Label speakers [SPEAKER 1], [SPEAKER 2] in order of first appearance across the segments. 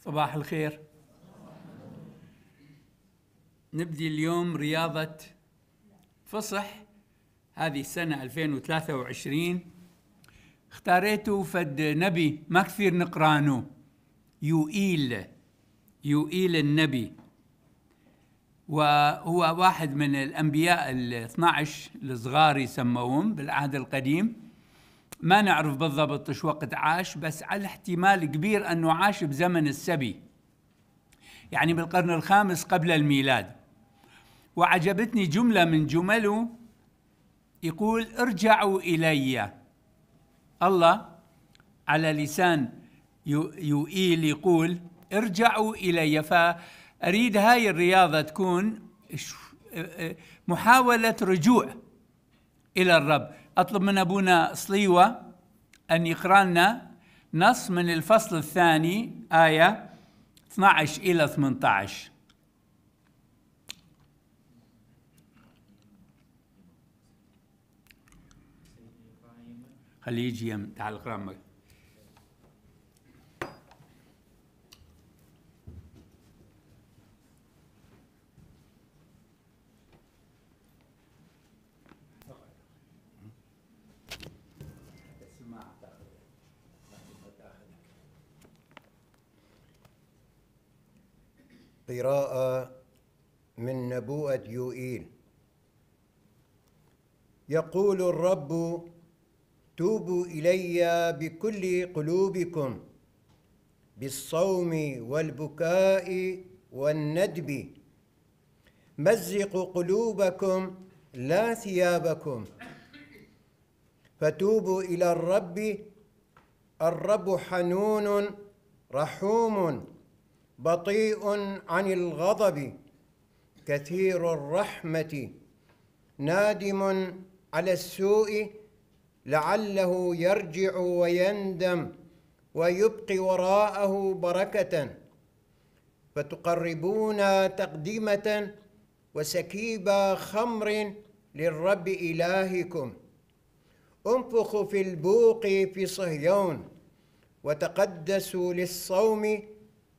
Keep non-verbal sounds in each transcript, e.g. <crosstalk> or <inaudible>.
[SPEAKER 1] صباح الخير نبدي اليوم رياضة فصح هذه السنة 2023 اختاريته فد نبي ما كثير نقرانه يوئيل يوئيل النبي وهو واحد من الأنبياء ال 12 الصغار يسموهم بالعهد القديم ما نعرف بالضبط ايش وقت عاش بس على احتمال كبير انه عاش بزمن السبي يعني بالقرن الخامس قبل الميلاد وعجبتني جمله من جمله يقول ارجعوا الي الله على لسان يوئيل يقول ارجعوا الي فاريد هاي الرياضه تكون إيه، إيه، محاوله رجوع الى الرب أطلب من أبونا صليوة أن يقرأ لنا نص من الفصل الثاني آية 12 إلى 18 خليه يجي تعال اقرا
[SPEAKER 2] قراءة من نبوءة يوئيل يقول الرب توبوا إلي بكل قلوبكم بالصوم والبكاء والندب مزقوا قلوبكم لا ثيابكم فتوبوا إلى الرب الرب حنون رحوم بطيء عن الغضب كثير الرحمه نادم على السوء لعله يرجع ويندم ويبقي وراءه بركه فتقربونا تقدمه وسكيب خمر للرب الهكم انفخوا في البوق في صهيون وتقدسوا للصوم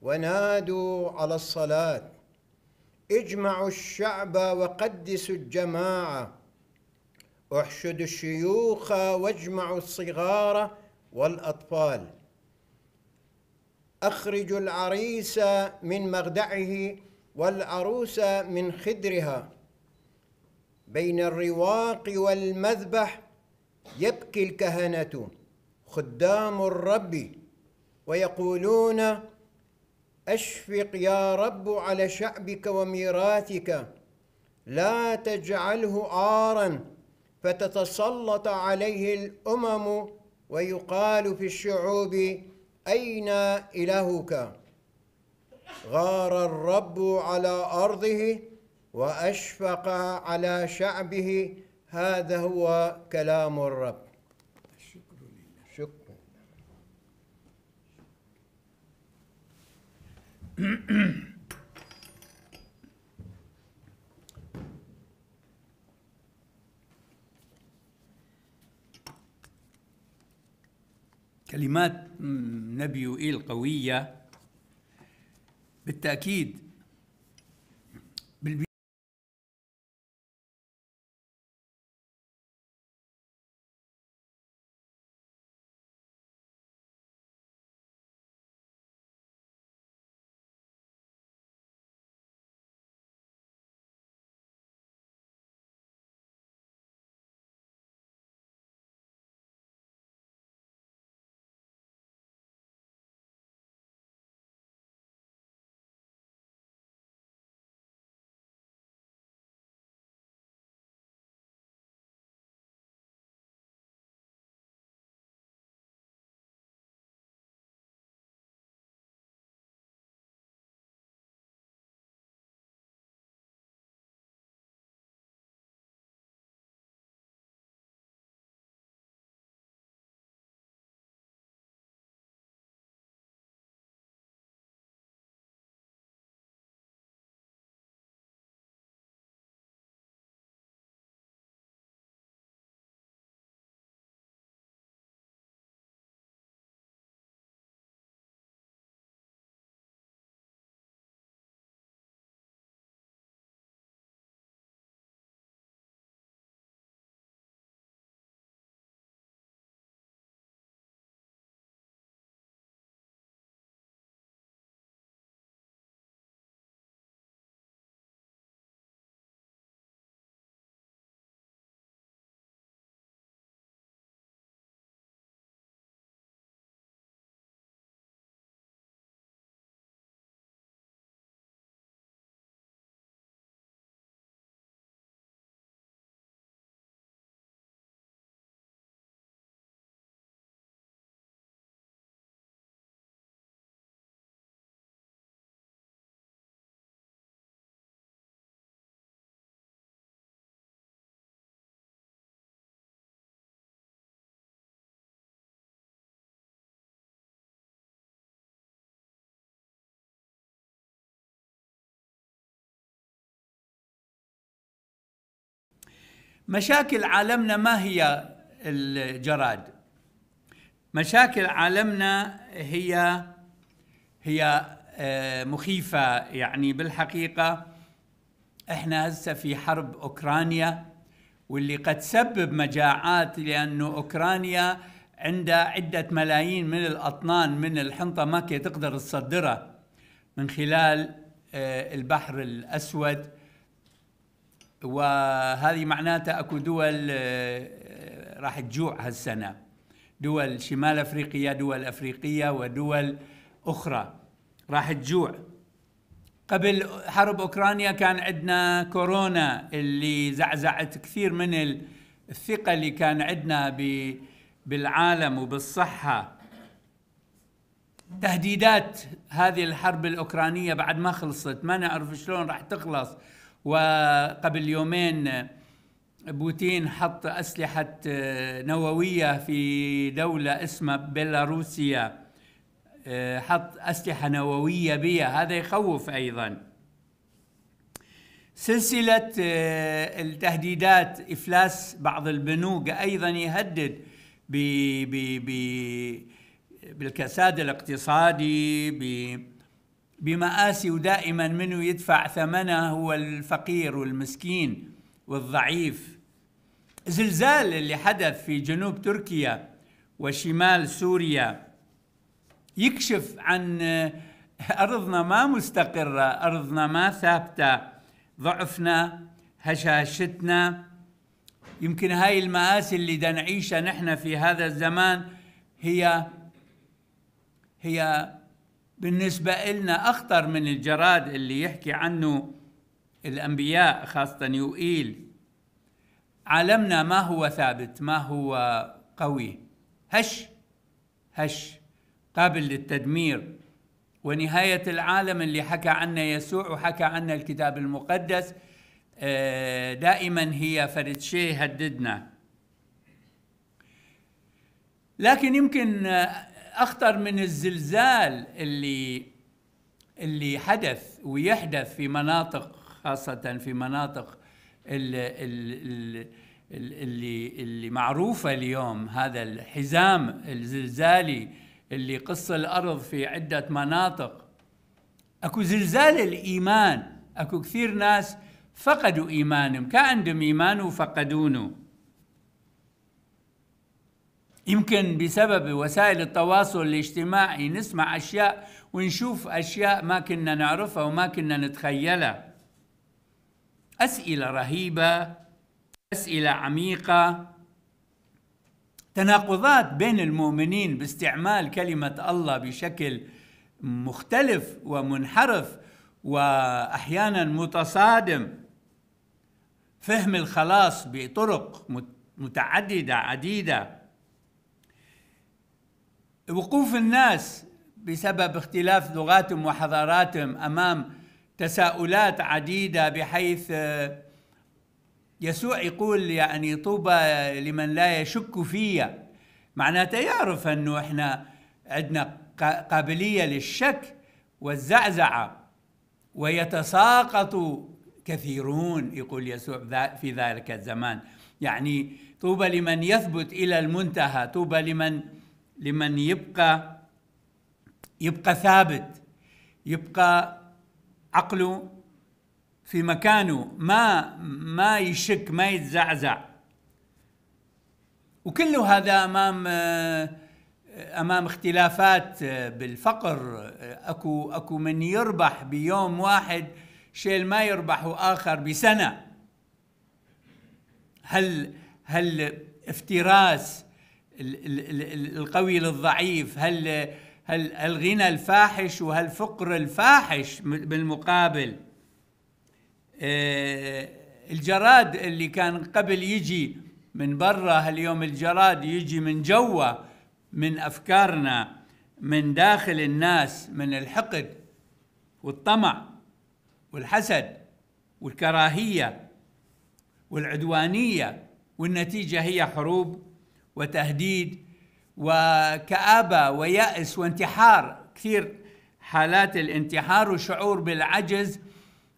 [SPEAKER 2] ونادوا على الصلاة اجمعوا الشعب وقدسوا الجماعة احشدوا الشيوخ واجمعوا الصغار والأطفال أخرجوا العريس من مغدعه والعروس من خدرها بين الرواق والمذبح يبكي الكهنة خدام الرب ويقولون أشفق يا رب على شعبك وميراثك لا تجعله عارا فتتسلط عليه الأمم ويقال في الشعوب أين إلهك غار الرب على أرضه وأشفق على شعبه هذا هو كلام الرب <coughs> كلمات
[SPEAKER 1] نبي نبيوئيل قوية بالتأكيد مشاكل عالمنا ما هي الجراد مشاكل عالمنا هي هي آه، مخيفة يعني بالحقيقة احنا هسه في حرب اوكرانيا واللي قد سبب مجاعات لانه اوكرانيا عندها عدة ملايين من الاطنان من الحنطة ما تقدر تصدرها من خلال آه، البحر الاسود وهذه معناتها اكو دول آه، راح تجوع هالسنه دول شمال افريقيا دول افريقيه ودول اخرى راح تجوع قبل حرب اوكرانيا كان عندنا كورونا اللي زعزعت كثير من الثقه اللي كان عندنا بالعالم وبالصحه تهديدات هذه الحرب الاوكرانيه بعد ما خلصت ما نعرف شلون راح تخلص وقبل يومين بوتين حط أسلحة آه، نووية في دولة اسمها بيلاروسيا آه، حط أسلحة نووية بها هذا يخوف أيضا سلسلة آه، التهديدات إفلاس بعض البنوك أيضا يهدد ب ب بالكساد الاقتصادي بمآسي ودائما منه يدفع ثمنه هو الفقير والمسكين والضعيف زلزال اللي حدث في جنوب تركيا وشمال سوريا يكشف عن آه، أرضنا ما مستقرة أرضنا ما ثابتة ضعفنا هشاشتنا يمكن هاي المآسي اللي نعيشها نحن في هذا الزمان هي هي بالنسبة إلنا أخطر من الجراد اللي يحكي عنه الأنبياء خاصة يوئيل عالمنا ما هو ثابت ما هو قوي هش هش قابل للتدمير ونهاية العالم اللي حكى عنه يسوع وحكى عنه الكتاب المقدس آه، دائما هي فرد شيء هددنا لكن يمكن آه، اخطر من الزلزال اللي اللي حدث ويحدث في مناطق خاصه في مناطق اللي اللي, اللي معروفه اليوم هذا الحزام الزلزالي اللي قص الارض في عده مناطق اكو زلزال الايمان اكو كثير ناس فقدوا ايمانهم كان عندهم ايمان وفقدونه يمكن بسبب وسائل التواصل الاجتماعي نسمع أشياء ونشوف أشياء ما كنا نعرفها وما كنا نتخيلها أسئلة رهيبة أسئلة عميقة تناقضات بين المؤمنين باستعمال كلمة الله بشكل مختلف ومنحرف وأحيانا متصادم فهم الخلاص بطرق متعددة عديدة وقوف الناس بسبب اختلاف لغاتهم وحضاراتهم امام تساؤلات عديده بحيث آه، يسوع يقول يعني طوبى لمن لا يشك في معناته يعرف انه احنا عندنا قابليه للشك والزعزعه ويتساقط كثيرون يقول يسوع في ذلك الزمان يعني طوبى لمن يثبت الى المنتهى طوبى لمن لمن يبقى يبقى ثابت يبقى عقله في مكانه ما ما يشك ما يتزعزع وكل هذا امام امام اختلافات بالفقر اكو اكو من يربح بيوم واحد شيء ما يربحه اخر بسنه هل هل افتراس القوي للضعيف هل هل الغنى الفاحش وهالفقر الفاحش بالمقابل آه، الجراد اللي كان قبل يجي من برا اليوم الجراد يجي من جوا من أفكارنا من داخل الناس من الحقد والطمع والحسد والكراهية والعدوانية والنتيجة هي حروب وتهديد وكآبة ويأس وانتحار كثير حالات الانتحار وشعور بالعجز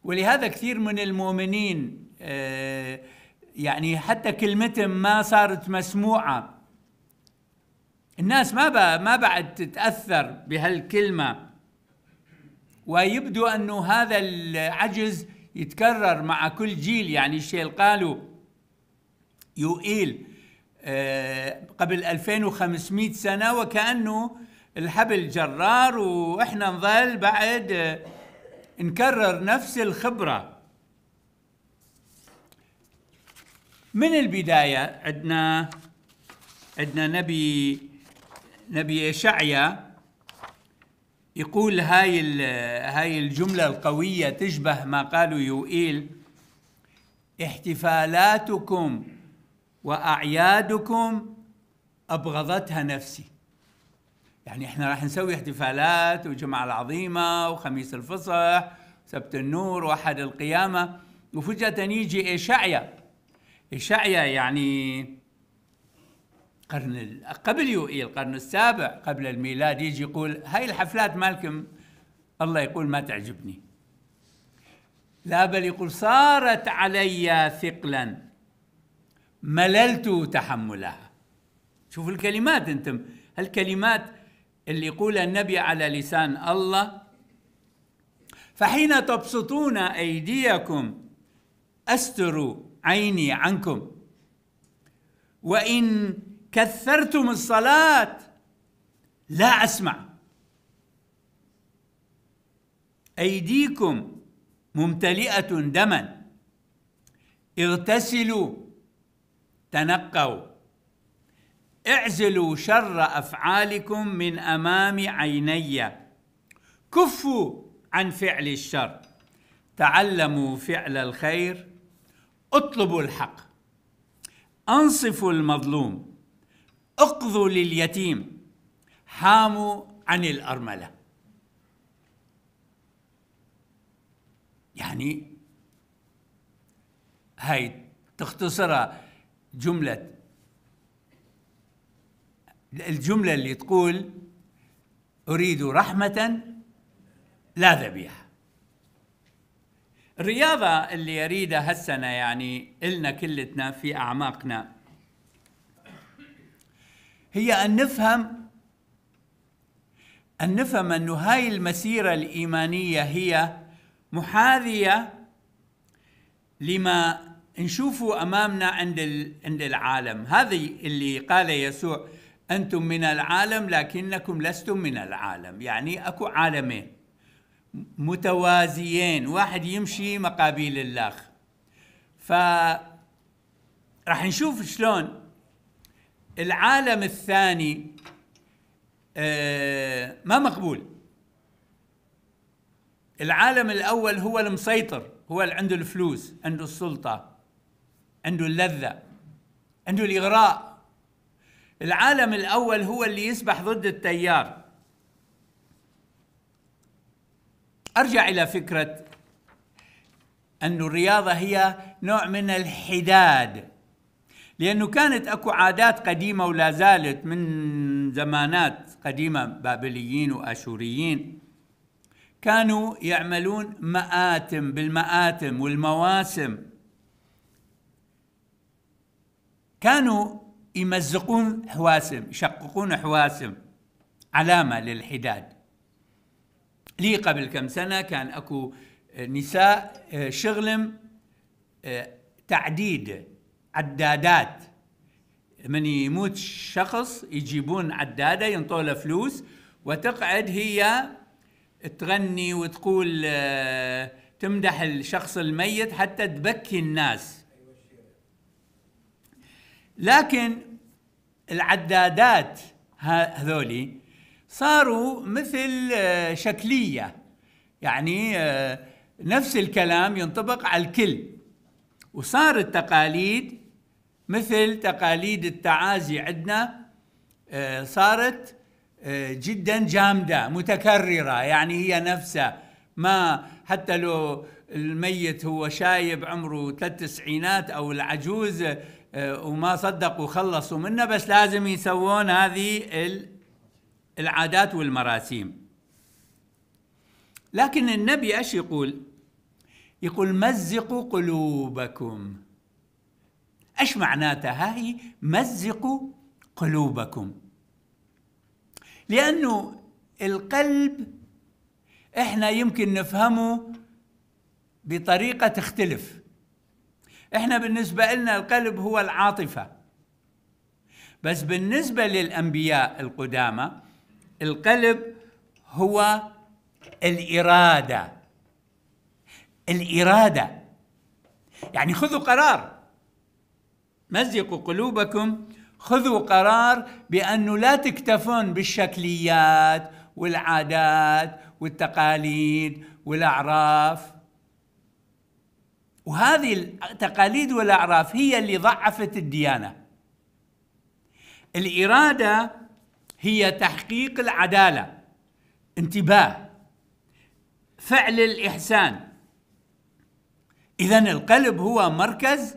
[SPEAKER 1] ولهذا كثير من المؤمنين آه، يعني حتى كلمتهم ما صارت مسموعة الناس ما ما بعد تتأثر بهالكلمة ويبدو أنه هذا العجز يتكرر مع كل جيل يعني الشيء قالوا يؤيل آه، قبل 2500 سنة وكأنه الحبل جرار وإحنا نظل بعد آه، نكرر نفس الخبرة من البداية عندنا عندنا نبي نبي إشعيا يقول هاي هاي الجملة القوية تشبه ما قالوا يوئيل احتفالاتكم واعيادكم ابغضتها نفسي يعني احنا راح نسوي احتفالات وجمعه العظيمه وخميس الفصح سبت النور واحد القيامه وفجاه يجي اشعيا اشعيا يعني قرن قبل يوئي القرن السابع قبل الميلاد يجي يقول هاي الحفلات مالكم الله يقول ما تعجبني لا بل يقول صارت علي ثقلا مللت تحملها شوفوا الكلمات انتم الكلمات اللي يقولها النبي على لسان الله فحين تبسطون ايديكم استر عيني عنكم وان كثرتم الصلاه لا اسمع ايديكم ممتلئه دما اغتسلوا تنقوا اعزلوا شر أفعالكم من أمام عيني كفوا عن فعل الشر تعلموا فعل الخير اطلبوا الحق انصفوا المظلوم اقضوا لليتيم حاموا عن الأرملة يعني هاي تختصرها جملة الجملة اللي تقول أريد رحمة لا ذبيحة الرياضة اللي يريدها هالسنة يعني إلنا كلتنا في أعماقنا هي أن نفهم أن نفهم أن هاي المسيرة الإيمانية هي محاذية لما نشوفه امامنا عند عند العالم هذا اللي قال يسوع انتم من العالم لكنكم لستم من العالم يعني اكو عالمين متوازيين واحد يمشي مقابل الله ف راح نشوف شلون العالم الثاني آه، ما مقبول العالم الاول هو المسيطر هو اللي عنده الفلوس عنده السلطه عنده اللذة عنده الإغراء العالم الأول هو اللي يسبح ضد التيار أرجع إلى فكرة أن الرياضة هي نوع من الحداد لأنه كانت أكو عادات قديمة ولا زالت من زمانات قديمة بابليين وآشوريين كانوا يعملون مآتم بالمآتم والمواسم كانوا يمزقون حواسم يشققون حواسم علامة للحداد لي قبل كم سنة كان أكو نساء آه، شغلم آه، تعديد عدادات من يموت شخص يجيبون عدادة ينطوله فلوس وتقعد هي تغني وتقول آه، تمدح الشخص الميت حتى تبكي الناس لكن العدادات هذولي صاروا مثل آه، شكلية يعني آه، نفس الكلام ينطبق على الكل وصار التقاليد مثل تقاليد التعازي عندنا آه، صارت جدا جامدة متكررة يعني هي نفسها ما حتى لو الميت هو شايب عمره ثلاث تسعينات أو العجوز آه، وما صدقوا خلصوا منه بس لازم يسوون هذه العادات والمراسيم لكن النبي ايش يقول؟ يقول مزقوا قلوبكم ايش معناتها هي مزقوا قلوبكم لانه القلب احنا يمكن نفهمه بطريقه تختلف احنا بالنسبة لنا القلب هو العاطفة بس بالنسبة للأنبياء القدامى القلب هو الإرادة الإرادة يعني خذوا قرار مزقوا قلوبكم خذوا قرار بأنه لا تكتفون بالشكليات والعادات والتقاليد والأعراف وهذه التقاليد والاعراف هي اللي ضعفت الديانه الاراده هي تحقيق العداله انتباه فعل الاحسان اذا القلب هو مركز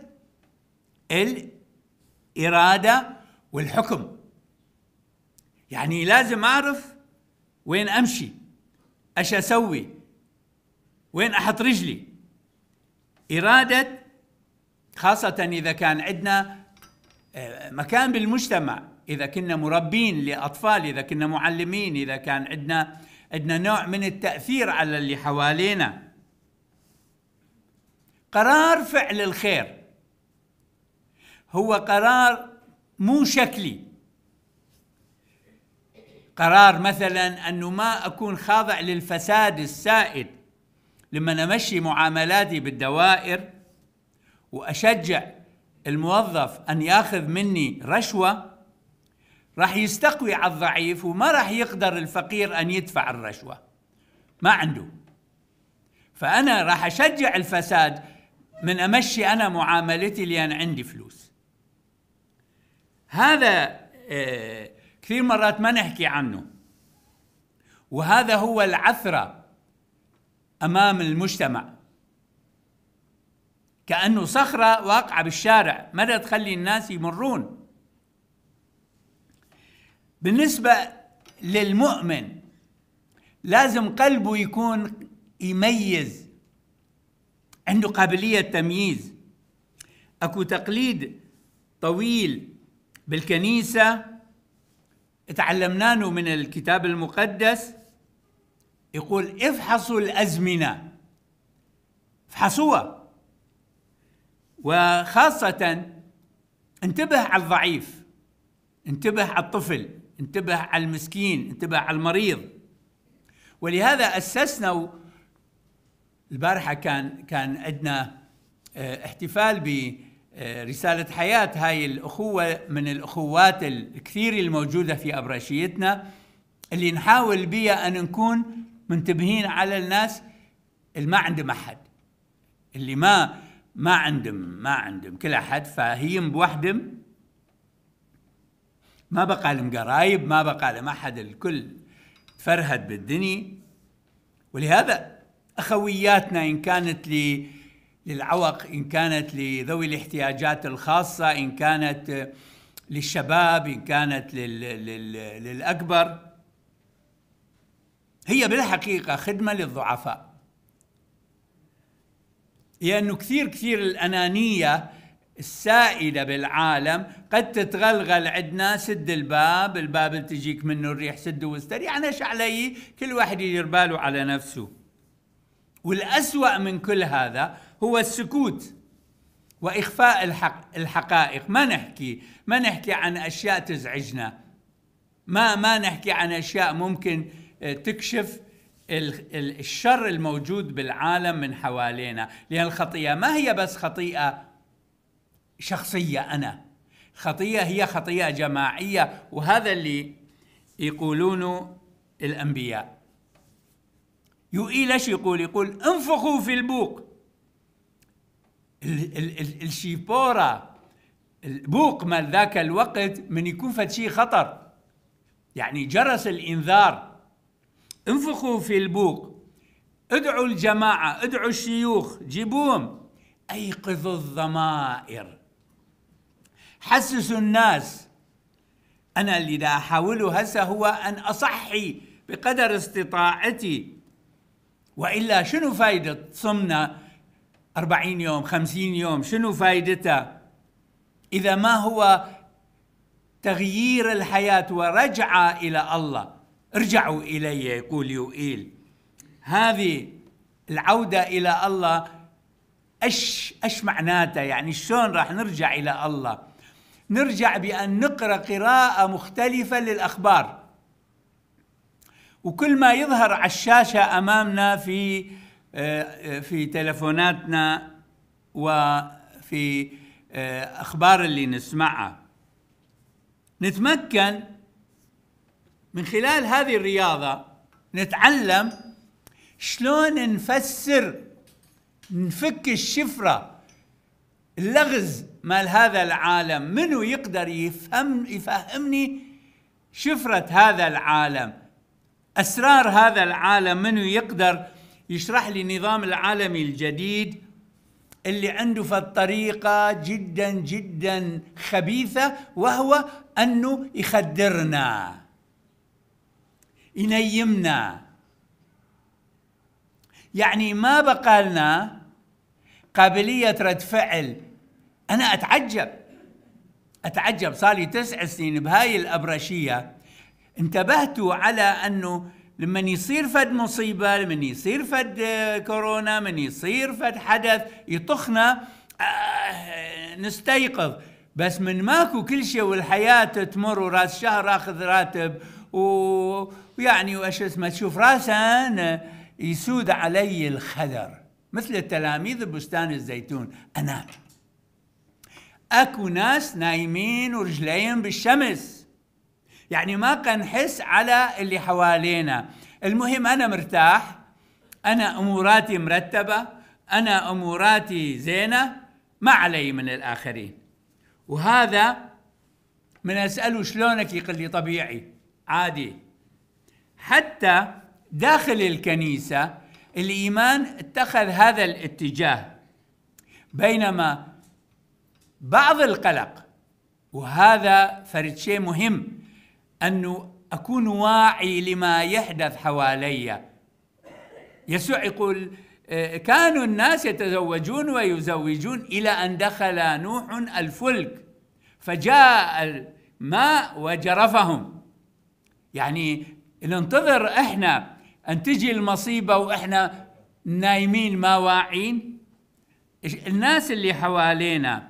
[SPEAKER 1] الاراده والحكم يعني لازم اعرف وين امشي ايش اسوي وين احط رجلي إرادة خاصة إذا كان عندنا آه، مكان بالمجتمع إذا كنا مربين لأطفال إذا كنا معلمين إذا كان عندنا عندنا نوع من التأثير على اللي حوالينا قرار فعل الخير هو قرار مو شكلي قرار مثلا أنه ما أكون خاضع للفساد السائد لما امشي معاملاتي بالدوائر واشجع الموظف ان ياخذ مني رشوه راح يستقوي على الضعيف وما راح يقدر الفقير ان يدفع الرشوه ما عنده فانا راح اشجع الفساد من امشي انا معاملتي لان عندي فلوس هذا آه، كثير مرات ما نحكي عنه وهذا هو العثره امام المجتمع كانه صخره واقعه بالشارع ما تخلي الناس يمرون بالنسبه للمؤمن لازم قلبه يكون يميز عنده قابليه تمييز اكو تقليد طويل بالكنيسه تعلمناه من الكتاب المقدس يقول افحصوا الازمنه افحصوها وخاصه انتبه على الضعيف انتبه على الطفل انتبه على المسكين انتبه على المريض ولهذا اسسنا البارحه كان كان عندنا آه، احتفال برساله آه، حياه هاي الاخوه من الاخوات الكثير الموجوده في ابرشيتنا اللي نحاول بها ان نكون منتبهين على الناس اللي ما عندهم احد اللي ما ما عندهم ما عندهم كل احد فهيم بوحدهم ما بقى لهم قرايب ما بقى لهم احد الكل تفرهد بالدنيا ولهذا اخوياتنا ان كانت لي للعوق ان كانت لذوي الاحتياجات الخاصه ان كانت للشباب ان كانت لل... لل... للاكبر هي بالحقيقة خدمة للضعفاء لأنه كثير كثير الأنانية السائدة بالعالم قد تتغلغل عندنا سد الباب الباب اللي تجيك منه الريح سده واستريح يعني أنا علي كل واحد يدير باله على نفسه والأسوأ من كل هذا هو السكوت وإخفاء الحق الحقائق ما نحكي ما نحكي عن أشياء تزعجنا ما ما نحكي عن أشياء ممكن آه، تكشف الشر الموجود بالعالم من حوالينا لأن الخطيئة ما هي بس خطيئة شخصية أنا خطية هي خطيئة جماعية وهذا اللي يقولونه الأنبياء يوئي ليش يقول يقول انفخوا في البوق الشيبورة البوق مال ذاك الوقت من يكون فد شيء خطر يعني جرس الإنذار انفخوا في البوق ادعوا الجماعة ادعوا الشيوخ جيبوهم أيقظوا الضمائر حسسوا الناس أنا اللي دا أحاوله هسه هو أن أصحي بقدر استطاعتي وإلا شنو فايدة صمنا أربعين يوم خمسين يوم شنو فايدتها إذا ما هو تغيير الحياة ورجعة إلى الله ارجعوا إلي يقول يوئيل هذه العودة إلى الله ايش ايش معناتها يعني شلون راح نرجع إلى الله نرجع بأن نقرأ قراءة مختلفة للأخبار وكل ما يظهر على الشاشة أمامنا في آه، آه، في تلفوناتنا وفي آه، أخبار اللي نسمعها نتمكن من خلال هذه الرياضة نتعلم شلون نفسر نفك الشفرة اللغز مال هذا العالم منو يقدر يفهم يفهمني شفرة هذا العالم أسرار هذا العالم منو يقدر يشرح لي نظام العالمي الجديد اللي عنده فالطريقة جدا جدا خبيثة وهو أنه يخدرنا ينيمنا يعني ما بقى لنا قابلية رد فعل أنا أتعجب أتعجب صار لي تسع سنين بهاي الأبرشية انتبهت على أنه لما يصير فد مصيبة لما يصير فد كورونا من يصير فد حدث يطخنا آه نستيقظ بس من ماكو كل شيء والحياة تمر وراس شهر أخذ راتب ويعني وش اسمه تشوف راسا يسود علي الخدر مثل التلاميذ بستان الزيتون أنا أكو ناس نايمين ورجليهم بالشمس يعني ما قنحس على اللي حوالينا المهم أنا مرتاح أنا أموراتي مرتبة أنا أموراتي زينة ما علي من الآخرين وهذا من أسأله شلونك يقول لي طبيعي عادي حتى داخل الكنيسة الإيمان اتخذ هذا الاتجاه بينما بعض القلق وهذا فرد شيء مهم أنه أكون واعي لما يحدث حوالي يسوع يقول أه، كانوا الناس يتزوجون ويزوجون إلى أن دخل نوح الفلك فجاء الماء وجرفهم يعني ننتظر احنا ان تجي المصيبه واحنا نايمين ما واعين الناس اللي حوالينا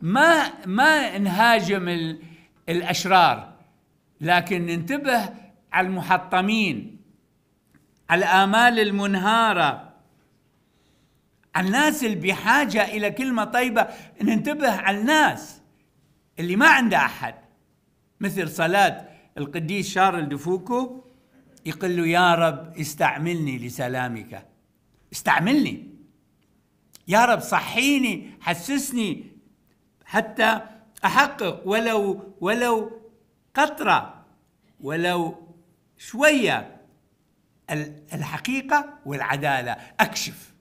[SPEAKER 1] ما ما نهاجم الاشرار لكن ننتبه على المحطمين على الامال المنهاره على الناس اللي بحاجه الى كلمه طيبه ننتبه على الناس اللي ما عندها احد مثل صلاه القديس شارل دفوكو يقول له يا رب استعملني لسلامك استعملني يا رب صحيني حسسني حتى احقق ولو ولو قطره ولو شويه الحقيقه والعداله اكشف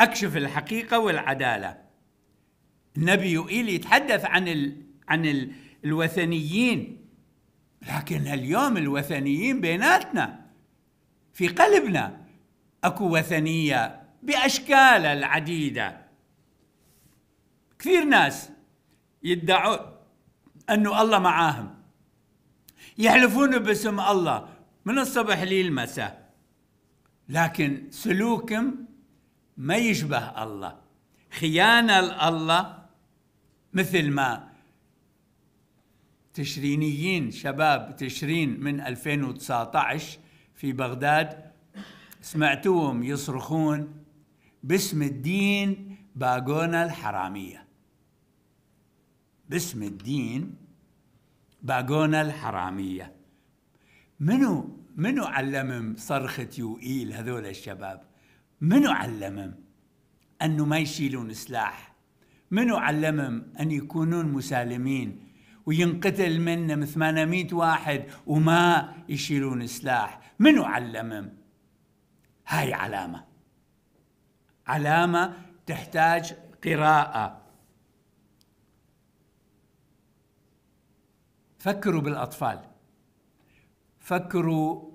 [SPEAKER 1] اكشف الحقيقه والعداله النبي يوئيل يتحدث عن ال عن ال الوثنيين لكن اليوم الوثنيين بيناتنا في قلبنا اكو وثنيه باشكالها العديده كثير ناس يدعوا انه الله معاهم يحلفون باسم الله من الصبح للمساء لكن سلوكهم ما يشبه الله خيانه لله مثل ما تشرينيين شباب تشرين من 2019 في بغداد سمعتوهم يصرخون باسم الدين باقونا الحرامية باسم الدين باقونا الحرامية منو منو علمهم صرخة يوئيل هذول الشباب منو علمهم أنه ما يشيلون سلاح منو علمهم أن يكونون مسالمين وينقتل منهم 800 واحد وما يشيلون سلاح منو علمهم هاي علامة علامة تحتاج قراءة فكروا بالأطفال فكروا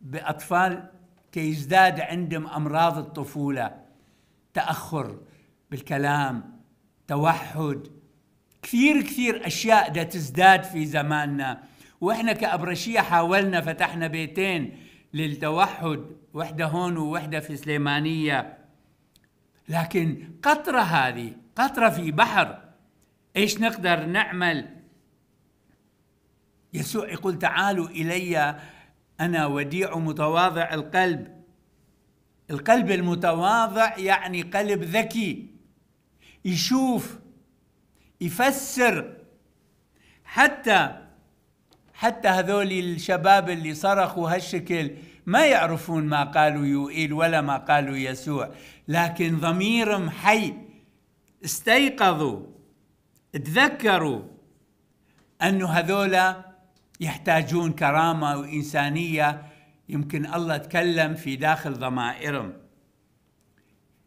[SPEAKER 1] بأطفال كي يزداد عندهم أمراض الطفولة تأخر بالكلام توحد كثير كثير اشياء دا تزداد في زماننا واحنا كابرشيه حاولنا فتحنا بيتين للتوحد وحده هون ووحده في سليمانيه لكن قطره هذه قطره في بحر ايش نقدر نعمل يسوع يقول تعالوا الي انا وديع متواضع القلب القلب المتواضع يعني قلب ذكي يشوف يفسر حتى حتى هذول الشباب اللي صرخوا هالشكل ما يعرفون ما قالوا يوئيل ولا ما قالوا يسوع لكن ضميرهم حي استيقظوا تذكروا أنه هذولا يحتاجون كرامة وإنسانية يمكن الله تكلم في داخل ضمائرهم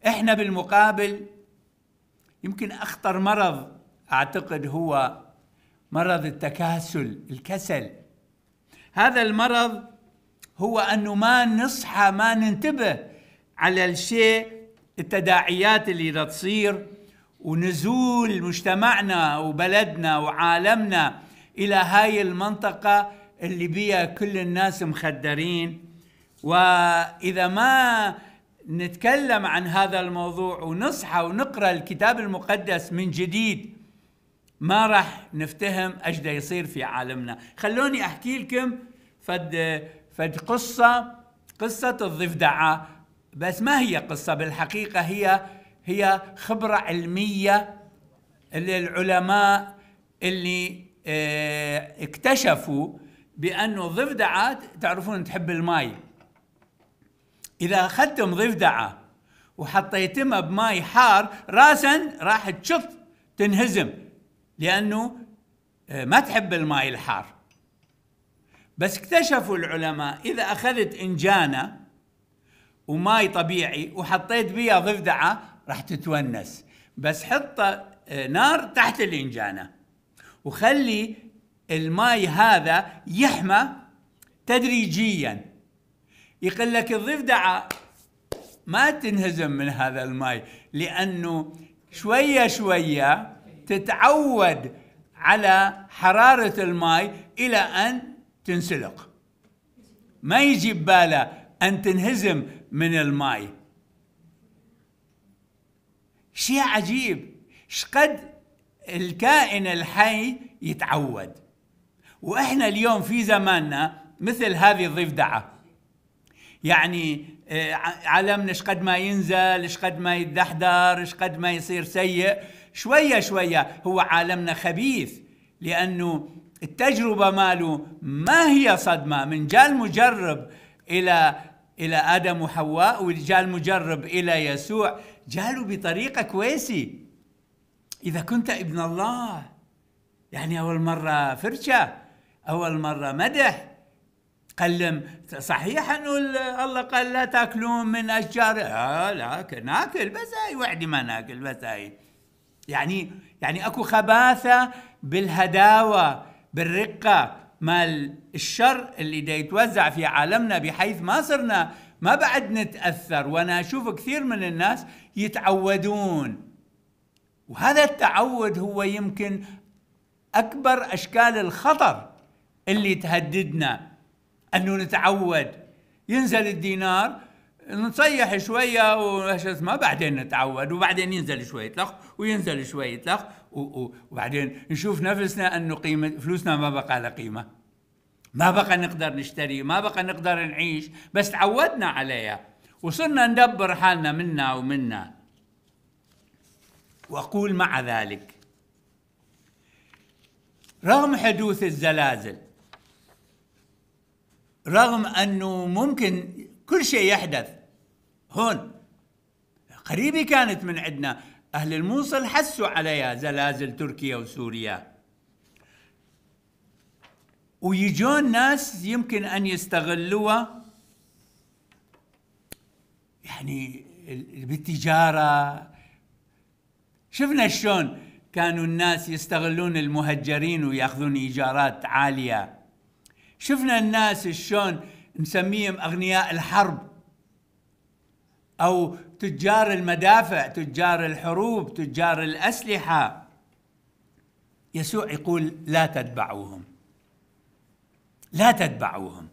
[SPEAKER 1] احنا بالمقابل يمكن أخطر مرض اعتقد هو مرض التكاسل الكسل هذا المرض هو انه ما نصحى ما ننتبه على الشيء التداعيات اللي بدها تصير ونزول مجتمعنا وبلدنا وعالمنا الى هاي المنطقه اللي بيها كل الناس مخدرين واذا ما نتكلم عن هذا الموضوع ونصحى ونقرا الكتاب المقدس من جديد ما راح نفتهم ايش دا يصير في عالمنا خلوني احكي لكم فد فد قصه قصه الضفدعه بس ما هي قصه بالحقيقه هي هي خبره علميه اللي العلماء اللي اه اكتشفوا بانه الضفدعه تعرفون تحب الماي اذا اخذتم ضفدعه وحطيتمها بماي حار راسا راح تشط تنهزم لانه آه، ما تحب الماء الحار بس اكتشفوا العلماء اذا اخذت انجانه وماي طبيعي وحطيت بيها ضفدعه راح تتونس بس حط آه، نار تحت الانجانه وخلي الماي هذا يحمى تدريجيا يقول لك الضفدعه ما تنهزم من هذا الماي لانه شويه شويه تتعود على حرارة الماء إلى أن تنسلق ما يجي بباله أن تنهزم من الماء شيء عجيب شقد الكائن الحي يتعود واحنا اليوم في زماننا مثل هذه الضفدعه يعني آه، عالمنا شقد ما ينزل شقد ما يتدحدر شقد ما يصير سيء شوية شوية هو عالمنا خبيث لأنه التجربة ماله ما هي صدمة من جال مجرب إلى إلى آدم وحواء وجال مجرب إلى يسوع جاله بطريقة كويسة إذا كنت ابن الله يعني أول مرة فرشة أول مرة مدح قلم صحيح انه الله قال لا تاكلون من اشجار آه لا ناكل بس هاي وحدي ما ناكل بس هاي يعني يعني اكو خباثه بالهداوه بالرقه مال الشر اللي دا يتوزع في عالمنا بحيث ما صرنا ما بعد نتاثر وانا اشوف كثير من الناس يتعودون وهذا التعود هو يمكن اكبر اشكال الخطر اللي تهددنا انه نتعود ينزل الدينار نصيح شويه وش اسمه بعدين نتعود وبعدين ينزل شويه لخ وينزل شويه لخ وبعدين نشوف نفسنا انه قيمه فلوسنا ما بقى لها قيمه ما بقى نقدر نشتري ما بقى نقدر نعيش بس تعودنا عليها وصرنا ندبر حالنا منا ومنا واقول مع ذلك رغم حدوث الزلازل رغم انه ممكن كل شيء يحدث هون قريبة كانت من عندنا أهل الموصل حسوا عليها زلازل تركيا وسوريا ويجون ناس يمكن أن يستغلوها يعني بالتجارة شفنا شلون كانوا الناس يستغلون المهجرين وياخذون إيجارات عالية شفنا الناس شلون مسميهم اغنياء الحرب او تجار المدافع تجار الحروب تجار الاسلحه يسوع يقول لا تتبعوهم لا تتبعوهم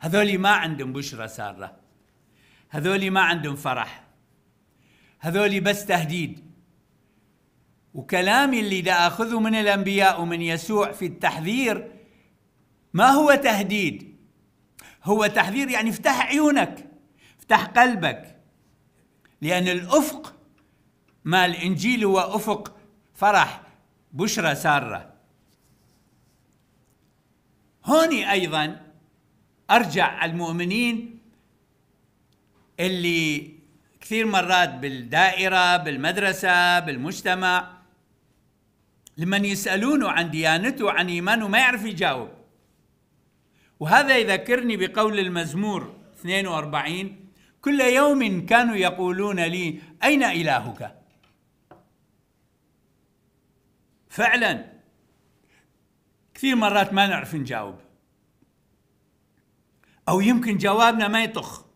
[SPEAKER 1] هذول ما عندهم بشرى ساره هذول ما عندهم فرح هذول بس تهديد وكلامي اللي دا اخذه من الانبياء ومن يسوع في التحذير ما هو تهديد هو تحذير يعني افتح عيونك افتح قلبك لأن الأفق ما الإنجيل هو أفق فرح بشرى سارة هوني أيضا أرجع المؤمنين اللي كثير مرات بالدائرة بالمدرسة بالمجتمع لمن يسألونه عن ديانته عن إيمانه ما يعرف يجاوب وهذا يذكرني بقول المزمور 42 كل يوم كانوا يقولون لي أين إلهك؟ فعلا كثير مرات ما نعرف نجاوب أو يمكن جوابنا ما يطخ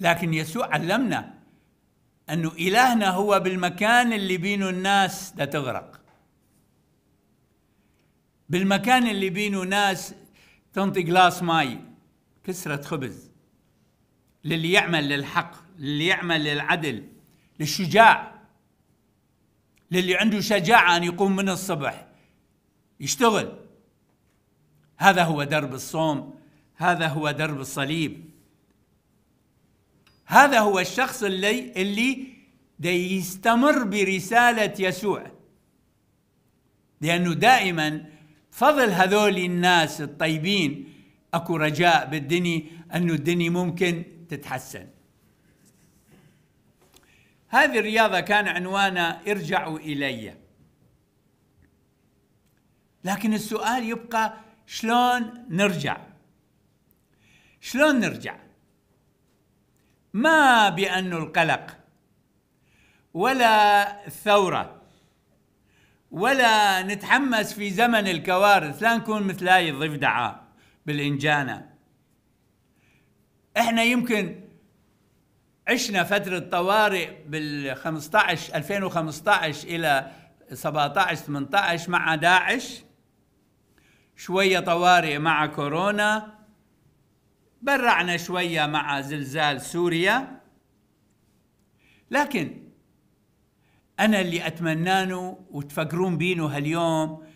[SPEAKER 1] لكن يسوع علمنا أنه إلهنا هو بالمكان اللي بينه الناس تغرق بالمكان اللي بينه ناس تنطي جلاس ماي كسرة خبز للي يعمل للحق للي يعمل للعدل للشجاع للي عنده شجاعة أن يقوم من الصبح يشتغل هذا هو درب الصوم هذا هو درب الصليب هذا هو الشخص اللي اللي يستمر برسالة يسوع لأنه دائما فضل هذول الناس الطيبين اكو رجاء بالدنيا انه الدنيا ممكن تتحسن هذه الرياضة كان عنوانها ارجعوا إلي لكن السؤال يبقى شلون نرجع شلون نرجع ما بأن القلق ولا الثورة ولا نتحمس في زمن الكوارث لا نكون مثل هاي الضفدعة بالإنجانة احنا يمكن عشنا فترة طوارئ بال 15 2015 إلى 17 18 مع داعش شوية طوارئ مع كورونا برعنا شوية مع زلزال سوريا لكن أنا اللي أتمنانه وتفكرون بينه هاليوم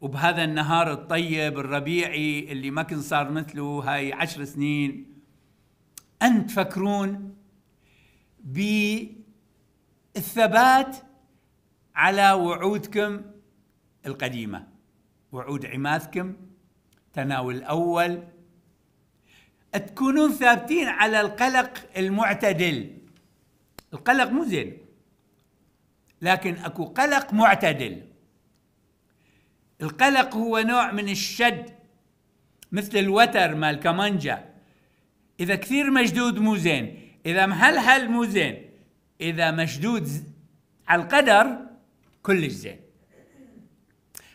[SPEAKER 1] وبهذا النهار الطيب الربيعي اللي ما كان صار مثله هاي عشر سنين أن تفكرون بالثبات على وعودكم القديمة وعود عمادكم تناول أول تكونون ثابتين على القلق المعتدل القلق مو زين لكن اكو قلق معتدل القلق هو نوع من الشد مثل الوتر مال الكمانجا اذا كثير مشدود مو زين اذا مهلهل مو زين اذا مشدود على القدر كلش زين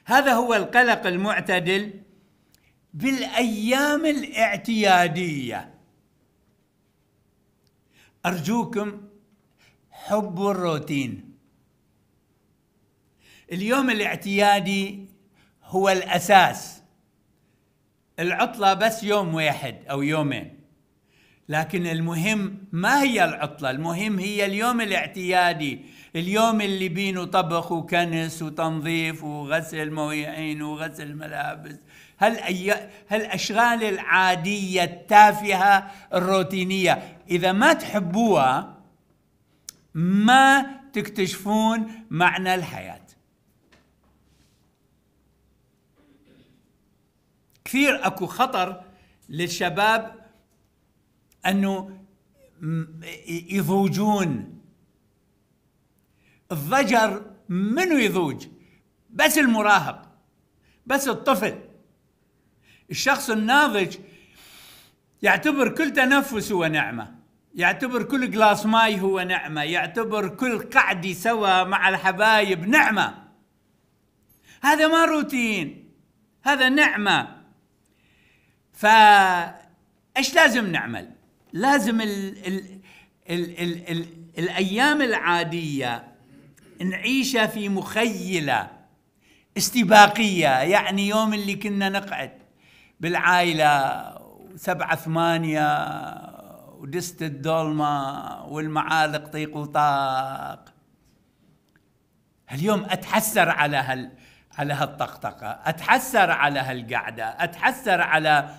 [SPEAKER 1] هذا هو القلق المعتدل بالايام الاعتياديه ارجوكم حبوا الروتين اليوم الاعتيادي هو الأساس العطلة بس يوم واحد أو يومين لكن المهم ما هي العطلة المهم هي اليوم الاعتيادي اليوم اللي بينه طبخ وكنس وتنظيف وغسل مويعين وغسل ملابس هالأي... هالأشغال العادية التافهة الروتينية إذا ما تحبوها ما تكتشفون معنى الحياة كثير اكو خطر للشباب انه يضوجون الضجر منو يضوج بس المراهق بس الطفل الشخص الناضج يعتبر كل تنفس هو نعمه يعتبر كل كلاس ماي هو نعمة يعتبر كل قعدي سوا مع الحبايب نعمة هذا ما روتين هذا نعمة فايش لازم نعمل؟ لازم ال ال ال ال الـ الايام العاديه نعيشها في مخيله استباقيه يعني يوم اللي كنا نقعد بالعائله سبعة ثمانية ودست الدولمة والمعالق طيق وطاق اليوم أتحسر على هال على هالطقطقة أتحسر على هالقعدة أتحسر على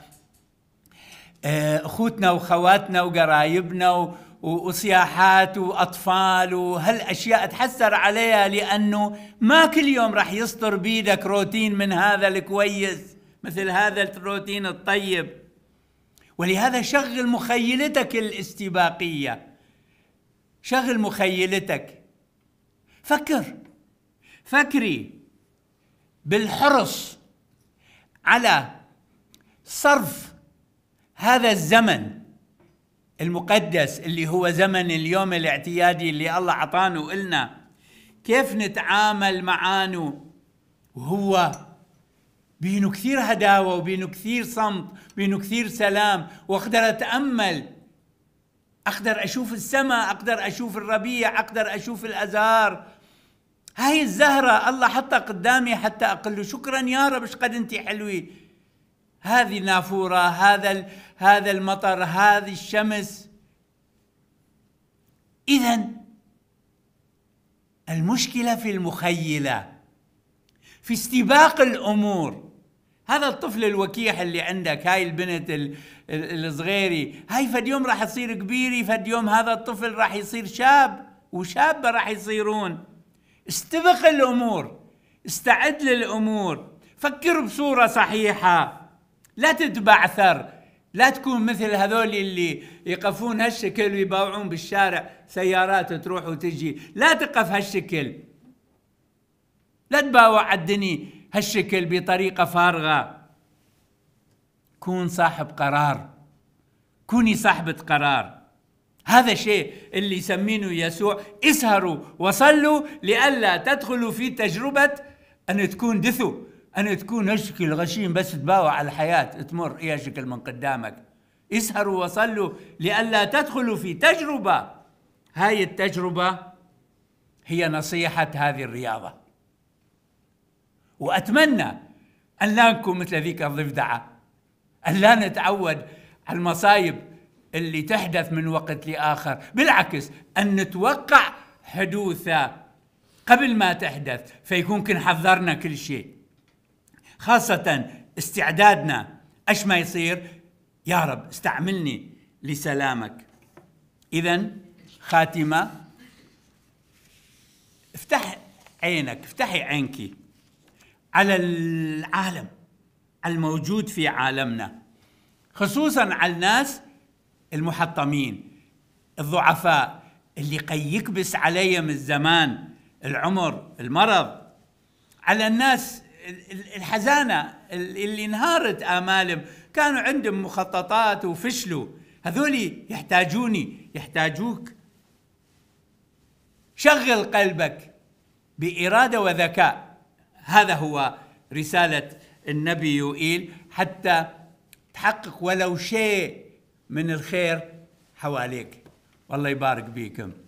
[SPEAKER 1] آه، أخوتنا وخواتنا وقرايبنا وصياحات وأطفال وهالأشياء أتحسر عليها لأنه ما كل يوم راح يسطر بيدك روتين من هذا الكويس مثل هذا الروتين الطيب ولهذا شغل مخيلتك الاستباقية شغل مخيلتك فكر فكري بالحرص على صرف هذا الزمن المقدس اللي هو زمن اليوم الاعتيادي اللي الله عطانه إلنا كيف نتعامل معانه وهو بينه كثير هداوة وبينه كثير صمت بينه كثير سلام وأقدر أتأمل أقدر أشوف السماء أقدر أشوف الربيع أقدر أشوف الأزهار هاي الزهرة الله حطها قدامي حتى أقول له شكرا يا رب قد أنت حلوة هذه نافورة هذا هذا المطر هذه الشمس إذا المشكلة في المخيلة في استباق الأمور هذا الطفل الوكيح اللي عندك هاي البنت الصغيري هاي فد يوم راح تصير كبيرة فد يوم هذا الطفل راح يصير شاب وشابة راح يصيرون استبق الامور استعد للامور فكر بصوره صحيحه لا تتبعثر لا تكون مثل هذول اللي يقفون هالشكل ويباوعون بالشارع سيارات تروح وتجي لا تقف هالشكل لا تباوع الدنيا هالشكل بطريقة فارغة كون صاحب قرار كوني صاحبة قرار هذا الشيء اللي يسمينه يسوع اسهروا وصلوا لئلا تدخلوا في تجربة أن تكون دثو أن تكون هالشكل غشيم بس تباوع على الحياة تمر إيه شكل من قدامك اسهروا وصلوا لئلا تدخلوا في تجربة هاي التجربة هي نصيحة هذه الرياضة وأتمنى أن لا نكون مثل ذيك الضفدعة أن لا نتعود على المصايب اللي تحدث من وقت لاخر بالعكس ان نتوقع حدوثها قبل ما تحدث فيكون كن حذرنا كل شيء خاصه استعدادنا أش ما يصير يا رب استعملني لسلامك اذا خاتمه افتح عينك افتحي عينك على العالم الموجود في عالمنا خصوصا على الناس المحطمين الضعفاء اللي قي يكبس عليهم الزمان العمر المرض على الناس الحزانة اللي انهارت آمالهم كانوا عندهم مخططات وفشلوا هذول يحتاجوني يحتاجوك شغل قلبك بإرادة وذكاء هذا هو رسالة النبي يوئيل حتى تحقق ولو شيء من الخير حواليك والله يبارك بيكم